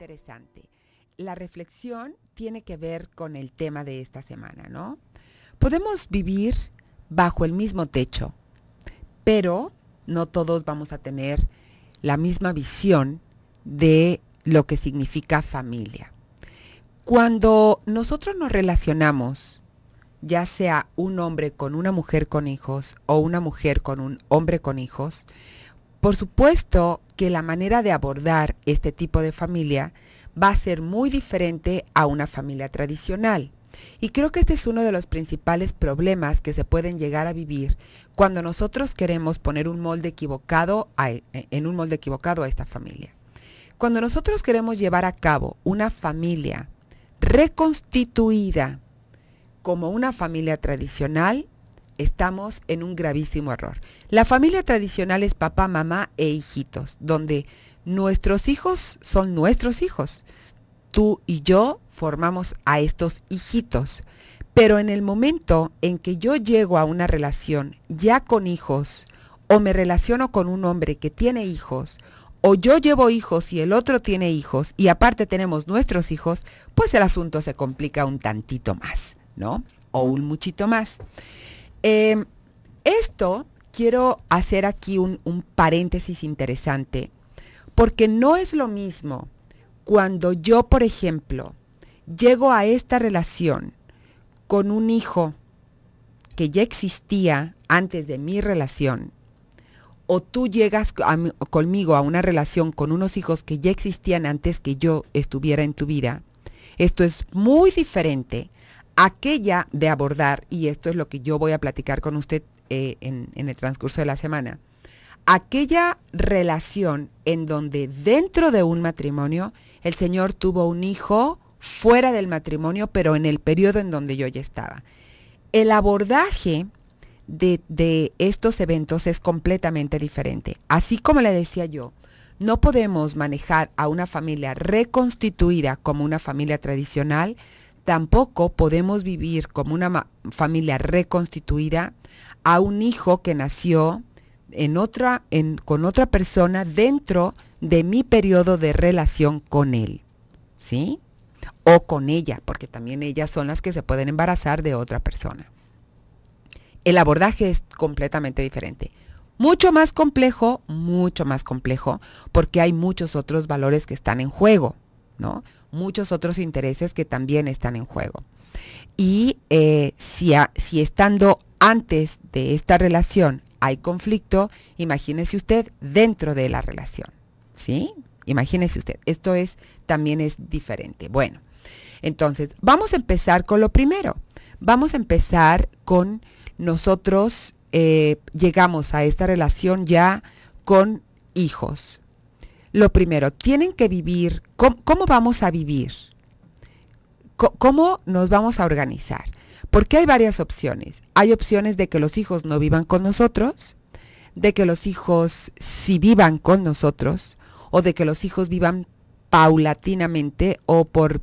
interesante. La reflexión tiene que ver con el tema de esta semana, ¿no? Podemos vivir bajo el mismo techo, pero no todos vamos a tener la misma visión de lo que significa familia. Cuando nosotros nos relacionamos, ya sea un hombre con una mujer con hijos o una mujer con un hombre con hijos, por supuesto que la manera de abordar este tipo de familia va a ser muy diferente a una familia tradicional. Y creo que este es uno de los principales problemas que se pueden llegar a vivir cuando nosotros queremos poner un molde equivocado e, e, en un molde equivocado a esta familia. Cuando nosotros queremos llevar a cabo una familia reconstituida como una familia tradicional, estamos en un gravísimo error. La familia tradicional es papá, mamá e hijitos, donde nuestros hijos son nuestros hijos. Tú y yo formamos a estos hijitos. Pero en el momento en que yo llego a una relación ya con hijos, o me relaciono con un hombre que tiene hijos, o yo llevo hijos y el otro tiene hijos, y aparte tenemos nuestros hijos, pues el asunto se complica un tantito más, ¿no? O un muchito más. Em, esto quiero hacer aquí un, paréntesis interesante, porque no es lo mismo cuando yo, por ejemplo, llego a esta relación con un hijo que ya existía antes de mi relación, o tú llegas conmigo a una relación con unos hijos que ya existían antes que yo estuviera en tu vida, esto es muy diferente aquella de abordar, y esto es lo que yo voy a platicar con usted eh, en, el transcurso de la semana, aquella relación en donde dentro de un matrimonio el Señor tuvo un hijo fuera del matrimonio, pero en el periodo en donde yo ya estaba. El abordaje de, estos eventos es completamente diferente. Así como le decía yo, no podemos manejar a una familia reconstituida como una familia tradicional Tampoco podemos vivir como una familia reconstituida a un hijo que nació en otra, con otra persona dentro de mi periodo de relación con él. ¿Sí? O con ella, porque también ellas son las que se pueden embarazar de otra persona. El abordaje es completamente diferente. Mucho más complejo, mucho más complejo, porque hay muchos otros valores que están en juego, ¿no? muchos otros intereses que también están en juego. Y eh, si, estando antes de esta relación hay conflicto, imagínese usted dentro de la relación, ¿sí? Imagínese usted, esto es, también es diferente. Bueno, entonces, vamos a empezar con lo primero. Vamos a empezar con nosotros eh, llegamos a esta relación ya con hijos, lo primero, tienen que vivir, ¿cómo, vamos a vivir? ¿Cómo, nos vamos a organizar? Porque hay varias opciones. Hay opciones de que los hijos no vivan con nosotros, de que los hijos sí vivan con nosotros, o de que los hijos vivan paulatinamente o por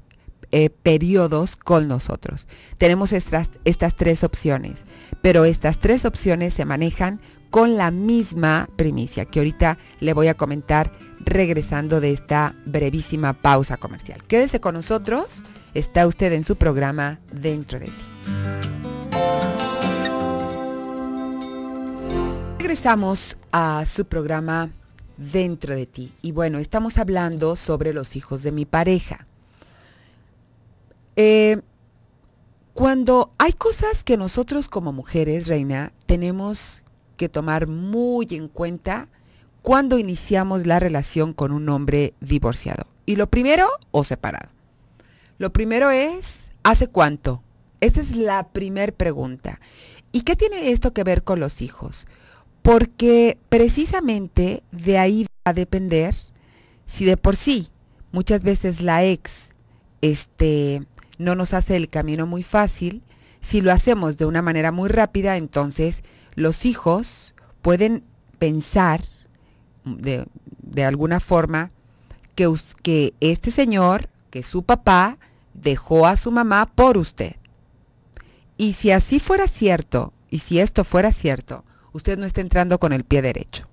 eh, periodos con nosotros. Tenemos estas tres opciones, pero estas tres opciones se manejan con la misma primicia que ahorita le voy a comentar regresando de esta brevísima pausa comercial. Quédese con nosotros, está usted en su programa Dentro de ti. Regresamos a su programa Dentro de ti. Y bueno, estamos hablando sobre los hijos de mi pareja. Eh, cuando hay cosas que nosotros como mujeres, Reina, tenemos que tomar muy en cuenta cuando iniciamos la relación con un hombre divorciado. Y lo primero, o separado. Lo primero es, ¿hace cuánto? Esa es la primer pregunta. ¿Y qué tiene esto que ver con los hijos? Porque precisamente de ahí va a depender si de por sí muchas veces la ex este, no nos hace el camino muy fácil, si lo hacemos de una manera muy rápida, entonces los hijos pueden pensar de, alguna forma que, que este señor, que su papá, dejó a su mamá por usted. Y si así fuera cierto, y si esto fuera cierto, usted no está entrando con el pie derecho,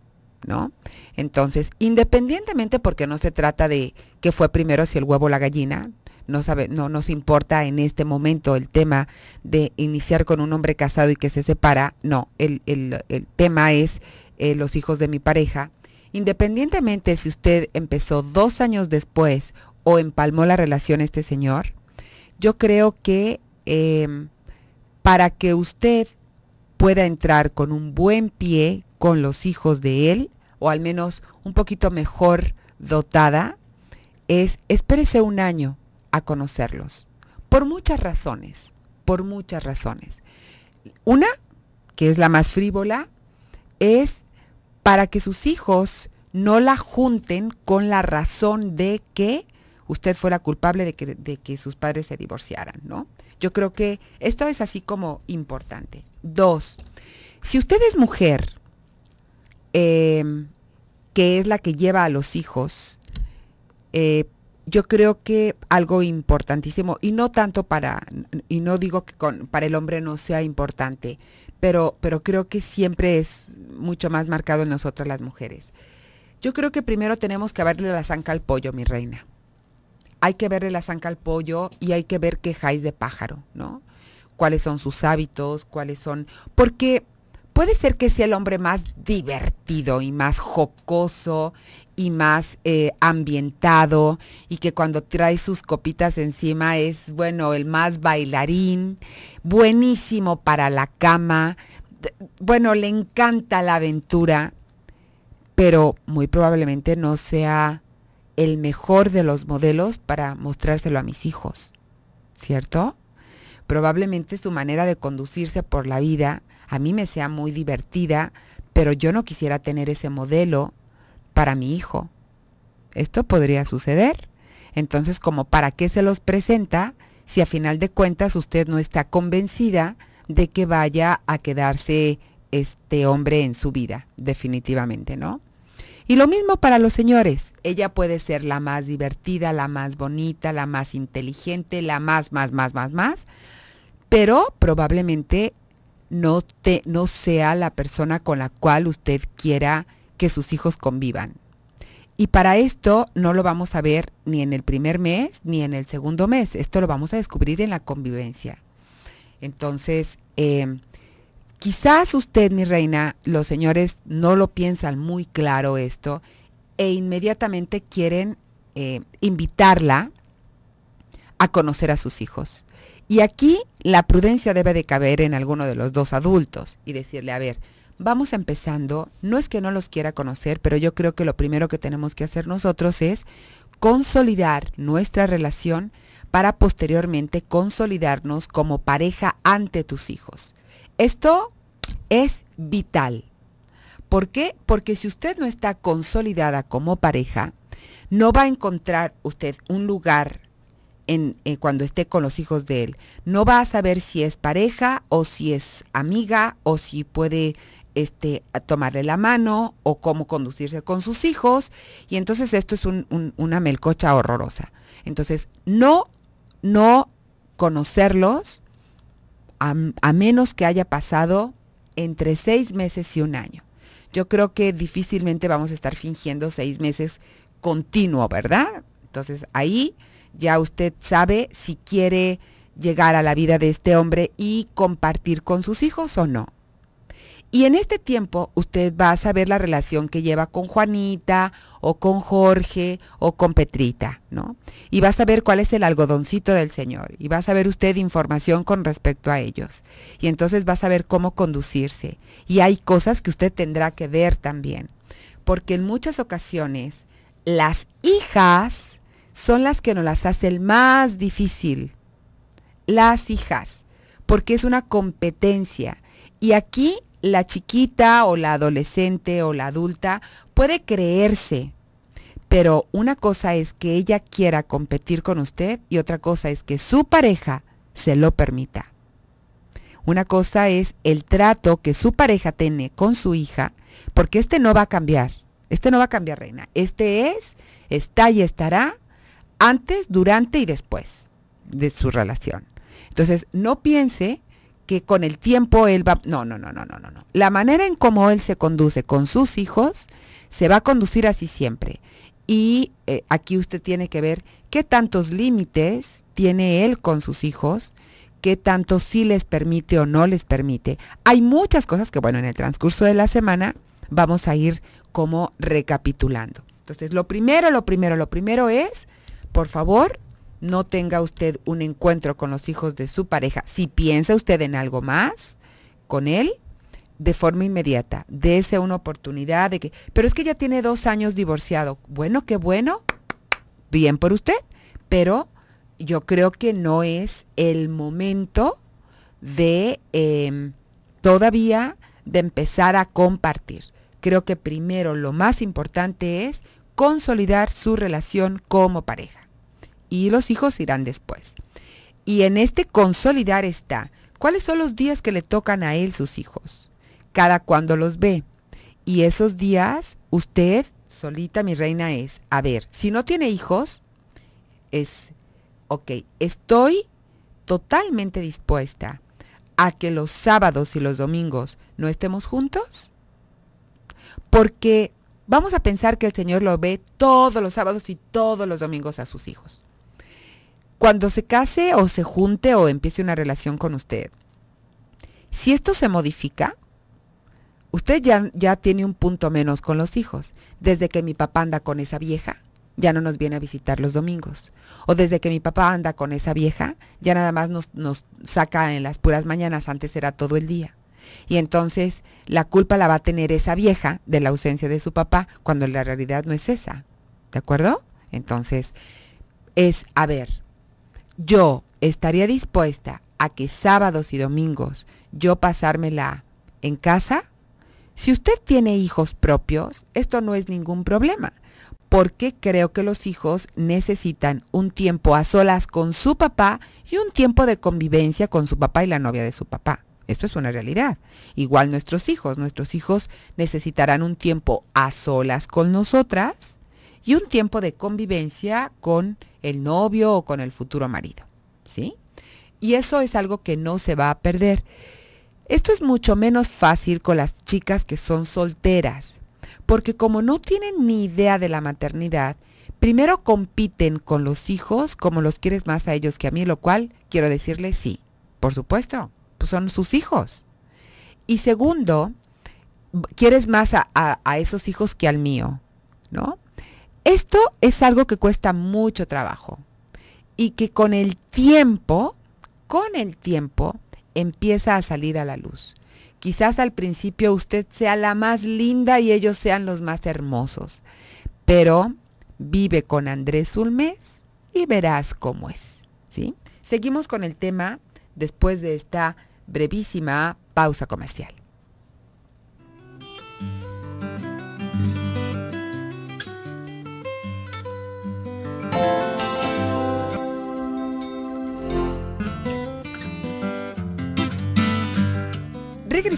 ¿no? Entonces, independientemente porque no se trata de qué fue primero, si el huevo o la gallina, no, sabe, no nos importa en este momento el tema de iniciar con un hombre casado y que se separa. No, el, tema es eh, los hijos de mi pareja. Independientemente si usted empezó dos años después o empalmó la relación este señor, yo creo que em, para que usted pueda entrar con un buen pie con los hijos de él, o al menos un poquito mejor dotada, es espérese un año a conocerlos. Por muchas razones, por muchas razones. Una, que es la más frívola, es para que sus hijos no la junten con la razón de que usted fuera culpable de que, de que sus padres se divorciaran, ¿no? Yo creo que esto es así como importante. Dos, si usted es mujer, eh, que es la que lleva a los hijos, eh, yo creo que algo importantísimo, y no tanto para, y no digo que para el hombre no sea importante, pero, pero creo que siempre es mucho más marcado en nosotras las mujeres. Yo creo que primero tenemos que verle la zanca al pollo, mi reina. Hay que verle la zanca al pollo y hay que ver qué jais de pájaro, ¿no? Cuáles son sus hábitos, cuáles son... Porque puede ser que sea el hombre más divertido y más jocoso y más eh, ambientado y que cuando trae sus copitas encima es, bueno, el más bailarín, buenísimo para la cama, bueno, le encanta la aventura, pero muy probablemente no sea el mejor de los modelos para mostrárselo a mis hijos, ¿cierto? Probablemente su manera de conducirse por la vida a mí me sea muy divertida, pero yo no quisiera tener ese modelo para mi hijo. Esto podría suceder. Entonces, como para qué se los presenta si a final de cuentas usted no está convencida de que vaya a quedarse este hombre en su vida, definitivamente, ¿no? Y lo mismo para los señores. Ella puede ser la más divertida, la más bonita, la más inteligente, la más, más, más, más, más, pero probablemente no, te, no sea la persona con la cual usted quiera que sus hijos convivan. Y para esto no lo vamos a ver ni en el primer mes ni en el segundo mes. Esto lo vamos a descubrir en la convivencia. Entonces, em, quizás usted, mi reina, los señores no lo piensan muy claro esto e inmediatamente quieren eh, invitarla a conocer a sus hijos. Y aquí la prudencia debe de caber en alguno de los dos adultos y decirle, a ver, vamos empezando, no es que no los quiera conocer, pero yo creo que lo primero que tenemos que hacer nosotros es consolidar nuestra relación para posteriormente consolidarnos como pareja ante tus hijos. Esto es vital. ¿Por qué? Porque si usted no está consolidada como pareja, no va a encontrar usted un lugar en, eh, cuando esté con los hijos de él. No va a saber si es pareja o si es amiga o si puede este, a tomarle la mano o cómo conducirse con sus hijos. Y entonces esto es una melcocha horrorosa. Entonces, no, no conocerlos a, a menos que haya pasado entre seis meses y un año. Yo creo que difícilmente vamos a estar fingiendo seis meses continuo, ¿verdad? Entonces ahí ya usted sabe si quiere llegar a la vida de este hombre y compartir con sus hijos o no. Y en este tiempo usted va a saber la relación que lleva con Juanita o con Jorge o con Petrita, ¿no? Y va a saber cuál es el algodoncito del Señor y va a saber usted información con respecto a ellos. Y entonces va a saber cómo conducirse. Y hay cosas que usted tendrá que ver también. Porque en muchas ocasiones las hijas son las que nos las el más difícil. Las hijas. Porque es una competencia. Y aquí la chiquita o la adolescente o la adulta puede creerse, pero una cosa es que ella quiera competir con usted y otra cosa es que su pareja se lo permita. Una cosa es el trato que su pareja tiene con su hija, porque este no va a cambiar. Este no va a cambiar, reina. Este es, está y estará antes, durante y después de su relación. Entonces, no piense que con el tiempo él va... No, no, no, no, no, no. La manera en cómo él se conduce con sus hijos se va a conducir así siempre. Y eh, aquí usted tiene que ver qué tantos límites tiene él con sus hijos, qué tanto sí les permite o no les permite. Hay muchas cosas que, bueno, en el transcurso de la semana vamos a ir como recapitulando. Entonces, lo primero, lo primero, lo primero es, por favor, no tenga usted un encuentro con los hijos de su pareja. Si piensa usted en algo más con él, de forma inmediata, dése una oportunidad de que, pero es que ya tiene dos años divorciado. Bueno, qué bueno, bien por usted, pero yo creo que no es el momento de em, todavía de empezar a compartir. Creo que primero lo más importante es consolidar su relación como pareja y los hijos irán después. Y en este consolidar está, ¿cuáles son los días que le tocan a él sus hijos? Cada cuando los ve. Y esos días, usted solita, mi reina, es, a ver, si no tiene hijos, es, ok, estoy totalmente dispuesta a que los sábados y los domingos no estemos juntos? Porque vamos a pensar que el Señor lo ve todos los sábados y todos los domingos a sus hijos cuando se case o se junte o empiece una relación con usted, si esto se modifica, usted ya, ya tiene un punto menos con los hijos. Desde que mi papá anda con esa vieja, ya no nos viene a visitar los domingos. O desde que mi papá anda con esa vieja, ya nada más nos, nos saca en las puras mañanas, antes era todo el día. Y entonces la culpa la va a tener esa vieja de la ausencia de su papá, cuando la realidad no es esa. ¿De acuerdo? Entonces, es, a ver, yo estaría dispuesta a que sábados y domingos yo pasármela en casa, si usted tiene hijos propios, esto no es ningún problema, porque creo que los hijos necesitan un tiempo a solas con su papá y un tiempo de convivencia con su papá y la novia de su papá. Esto es una realidad. Igual nuestros hijos, nuestros hijos necesitarán un tiempo a solas con nosotras y un tiempo de convivencia con el novio o con el futuro marido. ¿Sí? Y eso es algo que no se va a perder. Esto es mucho menos fácil con las chicas que son solteras, porque como no tienen ni idea de la maternidad, primero compiten con los hijos como los quieres más a ellos que a mí, lo cual quiero decirles sí, por supuesto, pues son sus hijos. Y segundo, quieres más a, a esos hijos que al mío, ¿no? Esto es algo que cuesta mucho trabajo y que con el tiempo, con el tiempo, empieza a salir a la luz. Quizás al principio usted sea la más linda y ellos sean los más hermosos, pero vive con Andrés un mes y verás cómo es, ¿sí? Seguimos con el tema después de esta brevísima pausa comercial.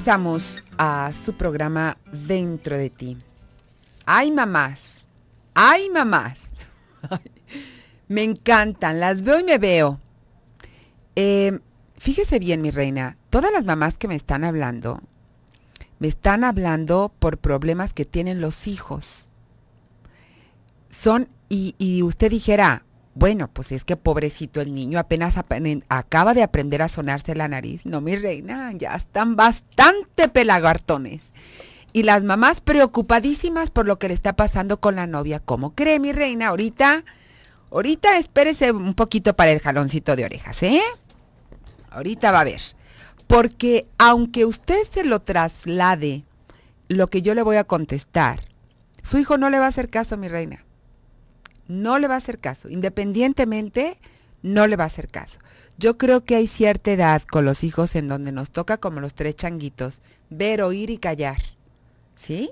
Regresamos a su programa Dentro de ti. Ay, mamás. Ay, mamás. me encantan, las veo y me veo. Eh, fíjese bien, mi reina, todas las mamás que me están hablando, me están hablando por problemas que tienen los hijos. Son, y, y usted dijera, bueno, pues es que pobrecito el niño apenas acaba de aprender a sonarse la nariz. No, mi reina, ya están bastante pelagartones. Y las mamás preocupadísimas por lo que le está pasando con la novia. ¿Cómo cree, mi reina? Ahorita, ahorita espérese un poquito para el jaloncito de orejas, ¿eh? Ahorita va a ver. Porque aunque usted se lo traslade, lo que yo le voy a contestar, su hijo no le va a hacer caso, mi reina no le va a hacer caso. Independientemente, no le va a hacer caso. Yo creo que hay cierta edad con los hijos en donde nos toca como los tres changuitos, ver, oír y callar. ¿Sí?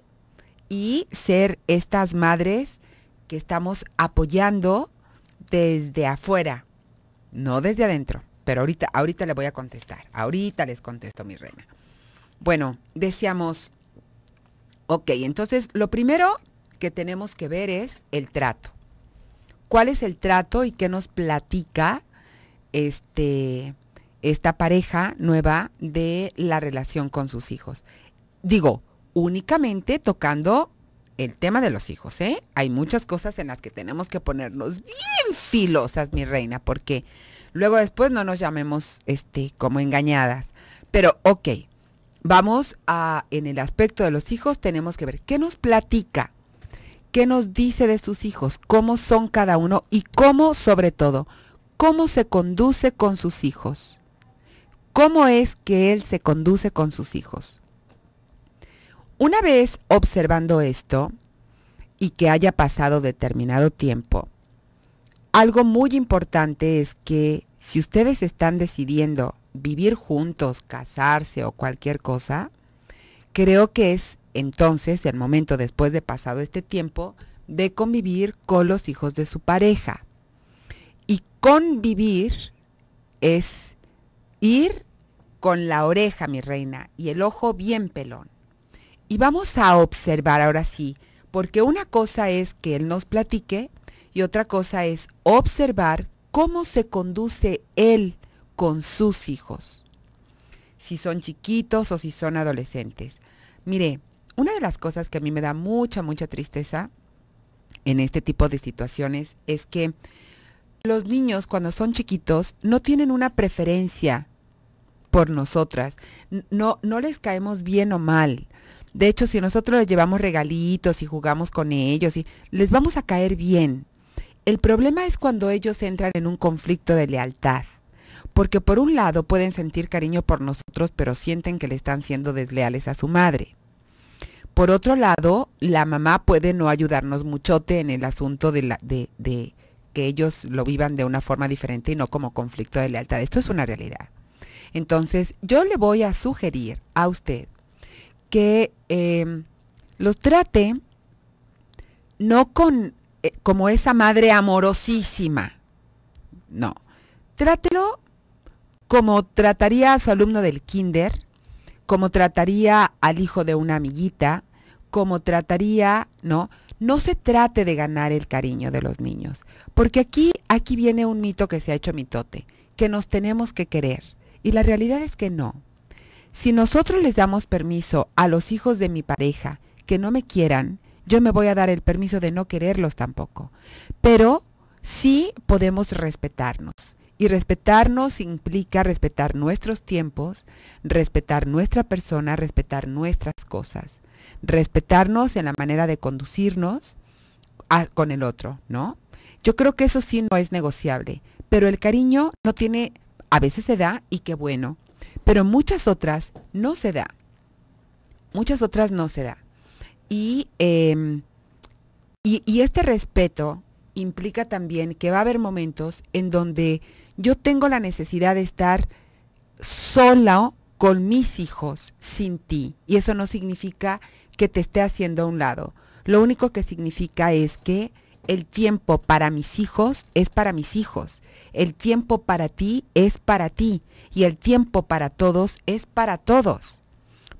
Y ser estas madres que estamos apoyando desde afuera, no desde adentro. Pero ahorita, ahorita le voy a contestar. Ahorita les contesto, mi reina. Bueno, decíamos, ok, entonces lo primero que tenemos que ver es el trato cuál es el trato y qué nos platica este, esta pareja nueva de la relación con sus hijos. Digo, únicamente tocando el tema de los hijos, ¿eh? Hay muchas cosas en las que tenemos que ponernos bien filosas, mi reina, porque luego después no nos llamemos este, como engañadas. Pero, ok, vamos a, en el aspecto de los hijos tenemos que ver qué nos platica qué nos dice de sus hijos, cómo son cada uno y cómo, sobre todo, cómo se conduce con sus hijos. ¿Cómo es que él se conduce con sus hijos? Una vez observando esto y que haya pasado determinado tiempo, algo muy importante es que si ustedes están decidiendo vivir juntos, casarse o cualquier cosa, creo que es entonces, el momento después de pasado este tiempo, de convivir con los hijos de su pareja. Y convivir es ir con la oreja, mi reina, y el ojo bien pelón. Y vamos a observar ahora sí, porque una cosa es que él nos platique y otra cosa es observar cómo se conduce él con sus hijos, si son chiquitos o si son adolescentes. Mire, una de las cosas que a mí me da mucha, mucha tristeza en este tipo de situaciones es que los niños cuando son chiquitos no tienen una preferencia por nosotras. No, no les caemos bien o mal. De hecho, si nosotros les llevamos regalitos y jugamos con ellos, y les vamos a caer bien. El problema es cuando ellos entran en un conflicto de lealtad. Porque por un lado pueden sentir cariño por nosotros, pero sienten que le están siendo desleales a su madre. Por otro lado, la mamá puede no ayudarnos muchote en el asunto de, de, que ellos lo vivan de una forma diferente y no como conflicto de lealtad. Esto es una realidad. Entonces, yo le voy a sugerir a usted que eh, los trate no con eh, como esa madre amorosísima. No. Trátelo como trataría a su alumno del kinder como trataría al hijo de una amiguita, como trataría, ¿no? No se trate de ganar el cariño de los niños, porque aquí, aquí viene un mito que se ha hecho mitote, que nos tenemos que querer, y la realidad es que no. Si nosotros les damos permiso a los hijos de mi pareja que no me quieran, yo me voy a dar el permiso de no quererlos tampoco, pero sí podemos respetarnos y respetarnos implica respetar nuestros tiempos, respetar nuestra persona, respetar nuestras cosas, respetarnos en la manera de conducirnos ah, con el otro, ¿no? Yo creo que eso sí no es negociable, pero el cariño no tiene, a veces se da y qué bueno, pero muchas otras no se da, muchas otras no se da. y, em, y este respeto implica también que va a haber momentos en donde yo tengo la necesidad de estar sola con mis hijos sin ti. Y eso no significa que te esté haciendo a un lado. Lo único que significa es que el tiempo para mis hijos es para mis hijos. El tiempo para ti es para ti. Y el tiempo para todos es para todos.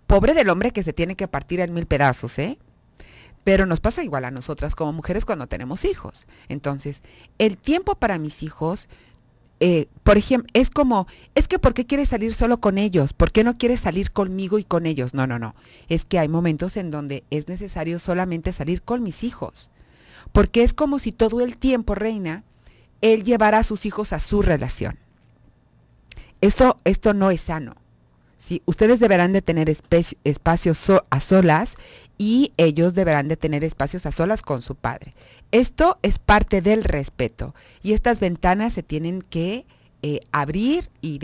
Pobre del hombre que se tiene que partir en mil pedazos, ¿eh? Pero nos pasa igual a nosotras como mujeres cuando tenemos hijos. Entonces, el tiempo para mis hijos eh, por ejemplo, es como, es que ¿por qué quieres salir solo con ellos? ¿Por qué no quieres salir conmigo y con ellos? No, no, no. Es que hay momentos en donde es necesario solamente salir con mis hijos. Porque es como si todo el tiempo, reina, él llevará a sus hijos a su relación. Esto, esto no es sano. Ustedes deberán de tener espacios a solas y ellos deberán de tener espacios a solas con su padre. Esto es parte del respeto y estas ventanas se tienen que eh, abrir y,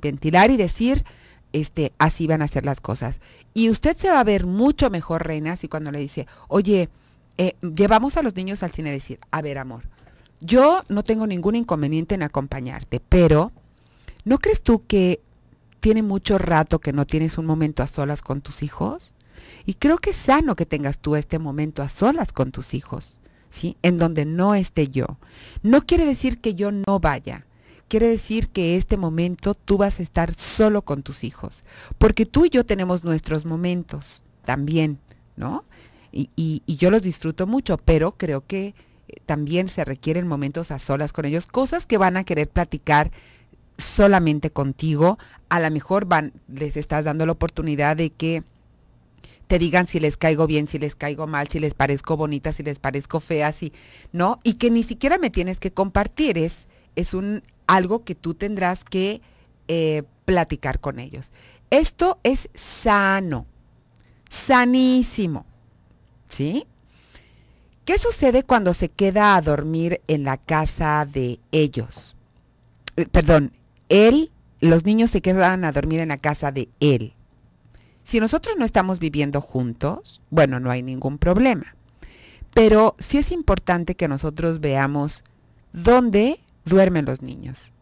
ventilar y decir, este, así van a ser las cosas. Y usted se va a ver mucho mejor, reina, si cuando le dice, oye, eh, llevamos a los niños al cine, decir, a ver, amor, yo no tengo ningún inconveniente en acompañarte, pero ¿no crees tú que tiene mucho rato que no tienes un momento a solas con tus hijos? Y creo que es sano que tengas tú este momento a solas con tus hijos, ¿sí? En donde no esté yo. No quiere decir que yo no vaya. Quiere decir que este momento tú vas a estar solo con tus hijos, porque tú y yo tenemos nuestros momentos también, ¿no? Y, yo los disfruto mucho, pero creo que eh, también se requieren momentos a solas con ellos, cosas que van a querer platicar solamente contigo. A lo mejor van, les estás dando la oportunidad de que te digan si les caigo bien, si les caigo mal, si les parezco bonita, si les parezco fea, si, ¿no? Y que ni siquiera me tienes que compartir, es, es un, algo que tú tendrás que eh, platicar con ellos. Esto es sano, sanísimo, ¿sí? ¿Qué sucede cuando se queda a dormir en la casa de ellos? Eh, perdón, él, los niños se quedan a dormir en la casa de él. Si nosotros no estamos viviendo juntos, bueno, no hay ningún problema. Pero sí es importante que nosotros veamos dónde duermen los niños.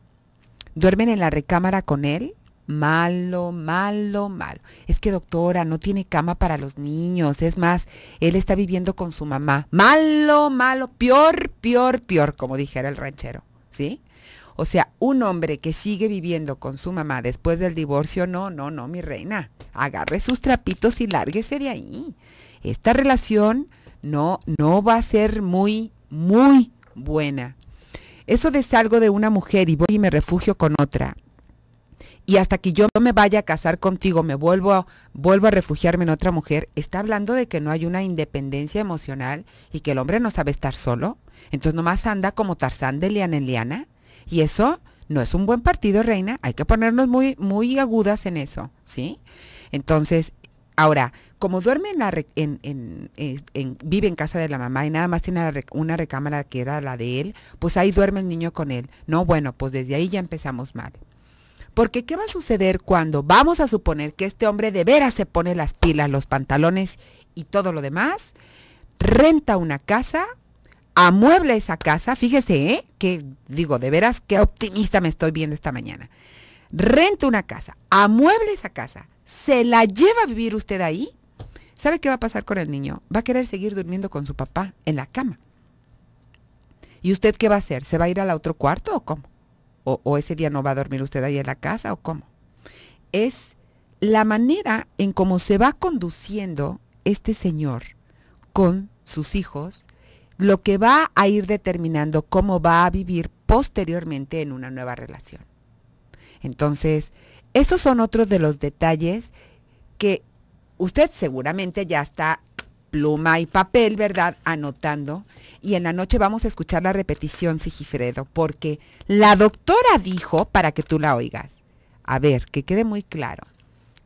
¿Duermen en la recámara con él? Malo, malo, malo. Es que doctora, no tiene cama para los niños. Es más, él está viviendo con su mamá. Malo, malo, peor, peor, peor, como dijera el ranchero. ¿Sí? O sea, un hombre que sigue viviendo con su mamá después del divorcio, no, no, no, mi reina, agarre sus trapitos y lárguese de ahí. Esta relación no, no va a ser muy, muy buena. Eso de salgo de una mujer y voy y me refugio con otra. Y hasta que yo no me vaya a casar contigo, me vuelvo a, vuelvo a refugiarme en otra mujer, está hablando de que no hay una independencia emocional y que el hombre no sabe estar solo. Entonces nomás anda como Tarzán de liana en liana y eso no es un buen partido, Reina. Hay que ponernos muy, muy agudas en eso, ¿sí? Entonces, ahora, como duerme en la en, vive en casa de la mamá y nada más tiene una recámara que era la de él, pues ahí duerme el niño con él. No, bueno, pues desde ahí ya empezamos mal. Porque ¿qué va a suceder cuando vamos a suponer que este hombre de veras se pone las pilas, los pantalones y todo lo demás? Renta una casa amueble esa casa, fíjese, ¿eh? que digo, de veras, qué optimista me estoy viendo esta mañana. Renta una casa, amueble esa casa, se la lleva a vivir usted ahí. ¿Sabe qué va a pasar con el niño? Va a querer seguir durmiendo con su papá en la cama. ¿Y usted qué va a hacer? ¿Se va a ir al otro cuarto o cómo? ¿O, o ese día no va a dormir usted ahí en la casa o cómo? Es la manera en cómo se va conduciendo este señor con sus hijos, lo que va a ir determinando cómo va a vivir posteriormente en una nueva relación. Entonces, esos son otros de los detalles que usted seguramente ya está pluma y papel, ¿verdad? Anotando. Y en la noche vamos a escuchar la repetición, Sigifredo, porque la doctora dijo, para que tú la oigas, a ver, que quede muy claro,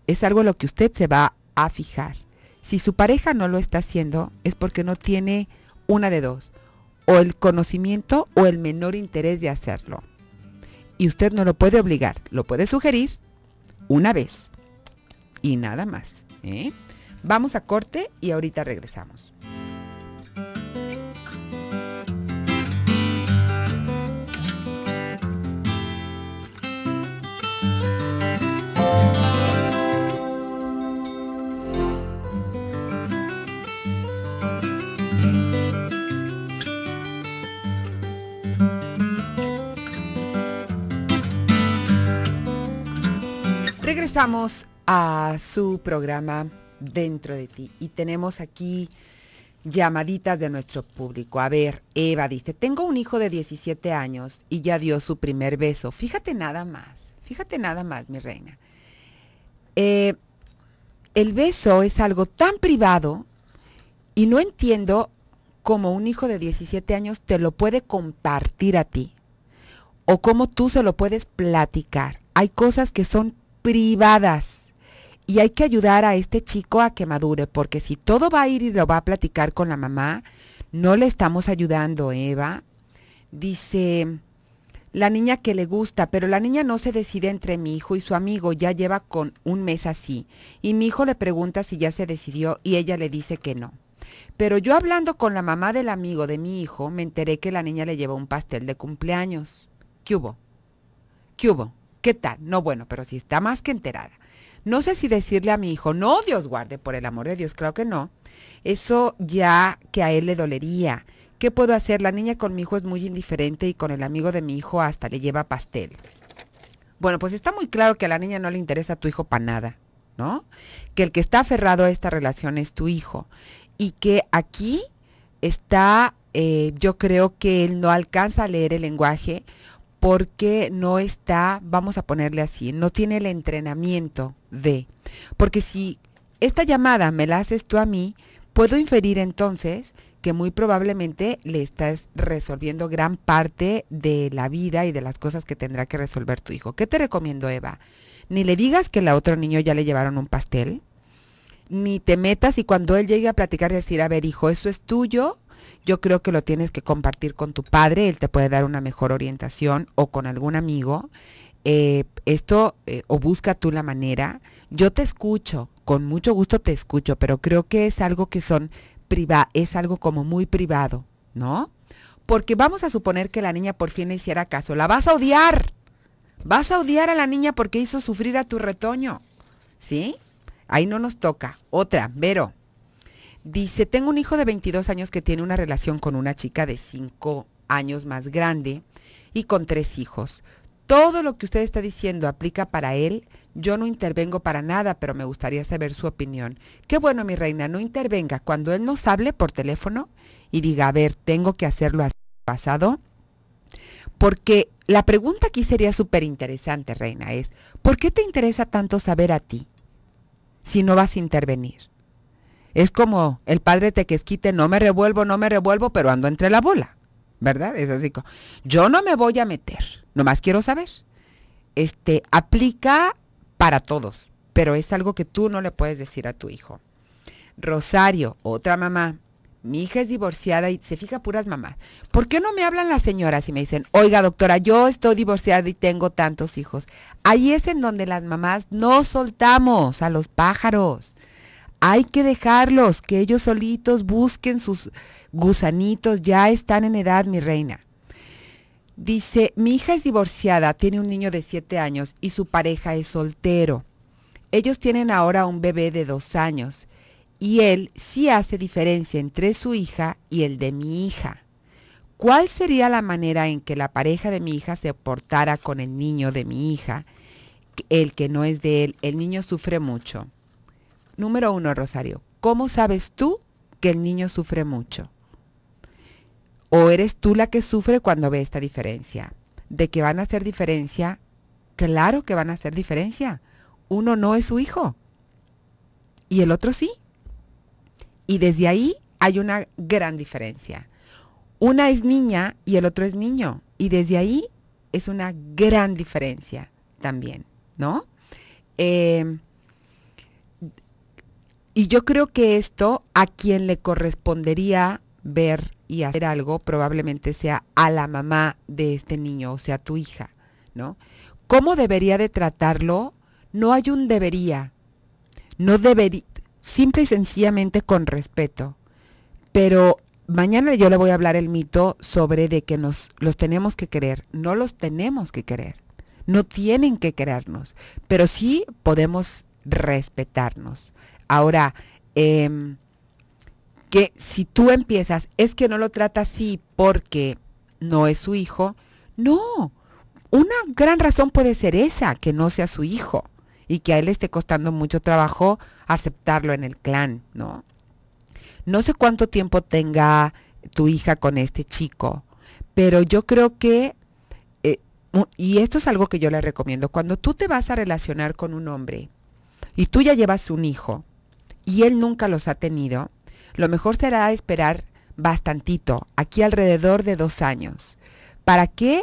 es algo lo que usted se va a fijar. Si su pareja no lo está haciendo, es porque no tiene una de dos, o el conocimiento o el menor interés de hacerlo. Y usted no lo puede obligar, lo puede sugerir una vez y nada más. ¿eh? Vamos a corte y ahorita regresamos. Regresamos a su programa Dentro de ti y tenemos aquí llamaditas de nuestro público. A ver, Eva dice, tengo un hijo de 17 años y ya dio su primer beso. Fíjate nada más, fíjate nada más, mi reina. Eh, el beso es algo tan privado y no entiendo cómo un hijo de 17 años te lo puede compartir a ti o cómo tú se lo puedes platicar. Hay cosas que son privadas. Y hay que ayudar a este chico a que madure, porque si todo va a ir y lo va a platicar con la mamá, no le estamos ayudando, Eva. Dice, la niña que le gusta, pero la niña no se decide entre mi hijo y su amigo, ya lleva con un mes así. Y mi hijo le pregunta si ya se decidió y ella le dice que no. Pero yo hablando con la mamá del amigo de mi hijo, me enteré que la niña le llevó un pastel de cumpleaños. ¿Qué hubo? ¿Qué hubo? ¿Qué tal? No, bueno, pero si está más que enterada. No sé si decirle a mi hijo, no, Dios guarde, por el amor de Dios, Creo que no. Eso ya que a él le dolería. ¿Qué puedo hacer? La niña con mi hijo es muy indiferente y con el amigo de mi hijo hasta le lleva pastel. Bueno, pues está muy claro que a la niña no le interesa a tu hijo para nada, ¿no? Que el que está aferrado a esta relación es tu hijo. Y que aquí está, eh, yo creo que él no alcanza a leer el lenguaje porque no está, vamos a ponerle así, no tiene el entrenamiento de. Porque si esta llamada me la haces tú a mí, puedo inferir entonces que muy probablemente le estás resolviendo gran parte de la vida y de las cosas que tendrá que resolver tu hijo. ¿Qué te recomiendo, Eva? Ni le digas que al otro niño ya le llevaron un pastel, ni te metas y cuando él llegue a platicar decir, a ver, hijo, eso es tuyo, yo creo que lo tienes que compartir con tu padre, él te puede dar una mejor orientación o con algún amigo. Eh, esto eh, o busca tú la manera. Yo te escucho, con mucho gusto te escucho, pero creo que es algo que son priva es algo como muy privado, ¿no? Porque vamos a suponer que la niña por fin le hiciera caso. La vas a odiar. Vas a odiar a la niña porque hizo sufrir a tu retoño. ¿Sí? Ahí no nos toca. Otra, Vero. Dice, tengo un hijo de 22 años que tiene una relación con una chica de 5 años más grande y con tres hijos. Todo lo que usted está diciendo aplica para él. Yo no intervengo para nada, pero me gustaría saber su opinión. Qué bueno, mi reina, no intervenga. Cuando él nos hable por teléfono y diga, a ver, tengo que hacerlo así pasado. Porque la pregunta aquí sería súper interesante, reina, es, ¿por qué te interesa tanto saber a ti si no vas a intervenir? Es como el padre te que esquite, no me revuelvo, no me revuelvo, pero ando entre la bola, ¿verdad? Es así como, yo no me voy a meter, nomás quiero saber. Este, aplica para todos, pero es algo que tú no le puedes decir a tu hijo. Rosario, otra mamá, mi hija es divorciada y se fija puras mamás. ¿Por qué no me hablan las señoras y me dicen, oiga doctora, yo estoy divorciada y tengo tantos hijos? Ahí es en donde las mamás no soltamos a los pájaros. Hay que dejarlos, que ellos solitos busquen sus gusanitos, ya están en edad, mi reina. Dice, mi hija es divorciada, tiene un niño de siete años y su pareja es soltero. Ellos tienen ahora un bebé de dos años y él sí hace diferencia entre su hija y el de mi hija. ¿Cuál sería la manera en que la pareja de mi hija se portara con el niño de mi hija, el que no es de él? El niño sufre mucho. Número uno, Rosario, ¿cómo sabes tú que el niño sufre mucho? ¿O eres tú la que sufre cuando ve esta diferencia? ¿De que van a hacer diferencia? Claro que van a hacer diferencia. Uno no es su hijo y el otro sí. Y desde ahí hay una gran diferencia. Una es niña y el otro es niño. Y desde ahí es una gran diferencia también, ¿no? Eh, y yo creo que esto a quien le correspondería ver y hacer algo probablemente sea a la mamá de este niño, o sea, tu hija, ¿no? ¿Cómo debería de tratarlo? No hay un debería. No debería, simple y sencillamente con respeto. Pero mañana yo le voy a hablar el mito sobre de que nos los tenemos que querer, no los tenemos que querer. No tienen que querernos, pero sí podemos respetarnos. Ahora, em, que si tú empiezas, es que no lo trata así porque no es su hijo, no. Una gran razón puede ser esa, que no sea su hijo y que a él le esté costando mucho trabajo aceptarlo en el clan, ¿no? No sé cuánto tiempo tenga tu hija con este chico, pero yo creo que, eh, y esto es algo que yo le recomiendo, cuando tú te vas a relacionar con un hombre y tú ya llevas un hijo, y él nunca los ha tenido, lo mejor será esperar bastantito, aquí alrededor de dos años. ¿Para qué?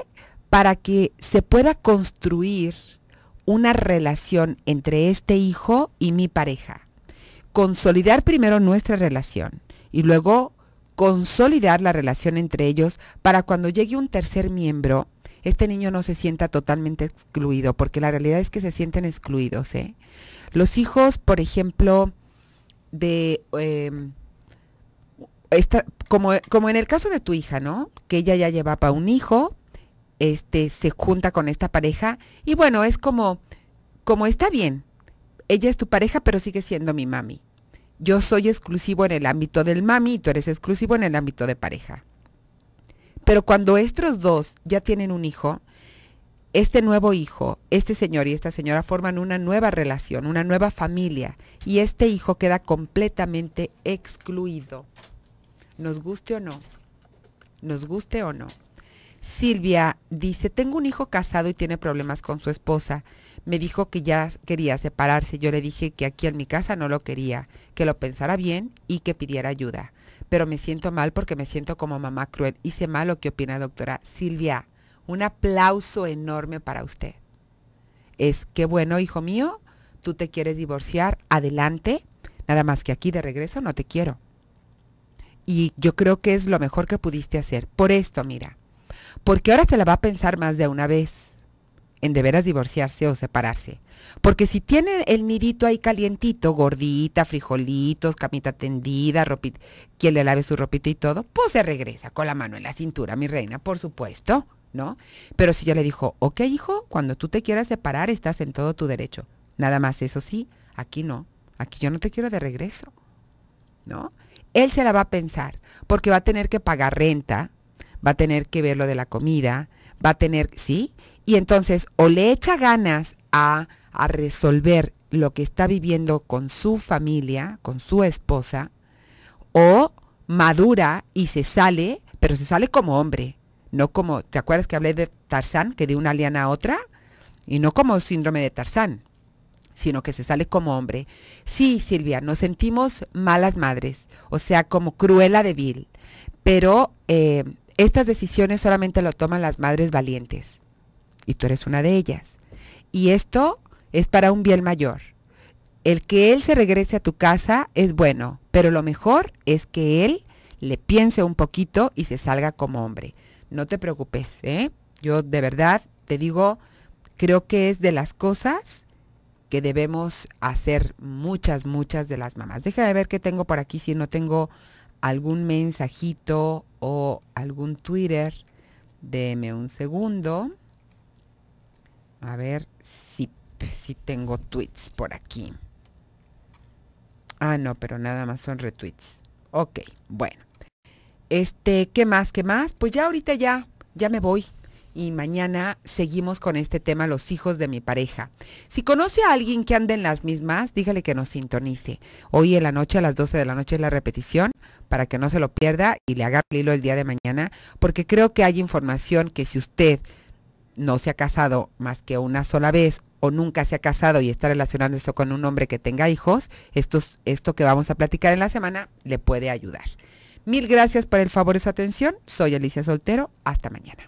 Para que se pueda construir una relación entre este hijo y mi pareja. Consolidar primero nuestra relación y luego consolidar la relación entre ellos para cuando llegue un tercer miembro, este niño no se sienta totalmente excluido, porque la realidad es que se sienten excluidos. ¿eh? Los hijos, por ejemplo, de... Em, esta, como, como en el caso de tu hija, ¿no? Que ella ya llevaba un hijo, este, se junta con esta pareja y bueno, es como, como está bien, ella es tu pareja pero sigue siendo mi mami. Yo soy exclusivo en el ámbito del mami y tú eres exclusivo en el ámbito de pareja. Pero cuando estos dos ya tienen un hijo, este nuevo hijo, este señor y esta señora forman una nueva relación, una nueva familia, y este hijo queda completamente excluido. Nos guste o no, nos guste o no. Silvia dice, tengo un hijo casado y tiene problemas con su esposa. Me dijo que ya quería separarse. Yo le dije que aquí en mi casa no lo quería, que lo pensara bien y que pidiera ayuda. Pero me siento mal porque me siento como mamá cruel. Hice mal lo que opina doctora Silvia un aplauso enorme para usted. Es que bueno, hijo mío, tú te quieres divorciar, adelante, nada más que aquí de regreso no te quiero. Y yo creo que es lo mejor que pudiste hacer. Por esto, mira, porque ahora se la va a pensar más de una vez en de divorciarse o separarse. Porque si tiene el nidito ahí calientito, gordita, frijolitos, camita tendida, ropita, quien le lave su ropita y todo, pues se regresa con la mano en la cintura, mi reina, por supuesto. Pero si yo le dijo, ok hijo, cuando tú te quieras separar estás en todo tu derecho. Nada más eso sí, aquí no, aquí yo no te quiero de regreso, ¿no? Él se la va a pensar porque va a tener que pagar renta, va a tener que ver lo de la comida, va a tener, ¿sí? Y entonces o le echa ganas a, a resolver lo que está viviendo con su familia, con su esposa, o madura y se sale, pero se sale como hombre, no como, ¿te acuerdas que hablé de Tarzán, que de una aliana a otra? Y no como síndrome de Tarzán, sino que se sale como hombre. Sí, Silvia, nos sentimos malas madres, o sea, como cruela débil, pero eh, estas decisiones solamente lo toman las madres valientes, y tú eres una de ellas. Y esto es para un bien mayor. El que él se regrese a tu casa es bueno, pero lo mejor es que él le piense un poquito y se salga como hombre no te preocupes, ¿eh? Yo de verdad te digo, creo que es de las cosas que debemos hacer muchas, muchas de las mamás. Deja de ver qué tengo por aquí, si no tengo algún mensajito o algún Twitter. Deme un segundo. A ver si, si tengo tweets por aquí. Ah, no, pero nada más son retweets. Ok, bueno. Este, ¿qué más? ¿Qué más? Pues ya ahorita ya, ya me voy. Y mañana seguimos con este tema, los hijos de mi pareja. Si conoce a alguien que ande en las mismas, dígale que nos sintonice. Hoy en la noche, a las 12 de la noche, es la repetición para que no se lo pierda y le haga el hilo el día de mañana, porque creo que hay información que si usted no se ha casado más que una sola vez o nunca se ha casado y está relacionando eso con un hombre que tenga hijos, esto, esto que vamos a platicar en la semana le puede ayudar. Mil gracias por el favor y su atención. Soy Alicia Soltero. Hasta mañana.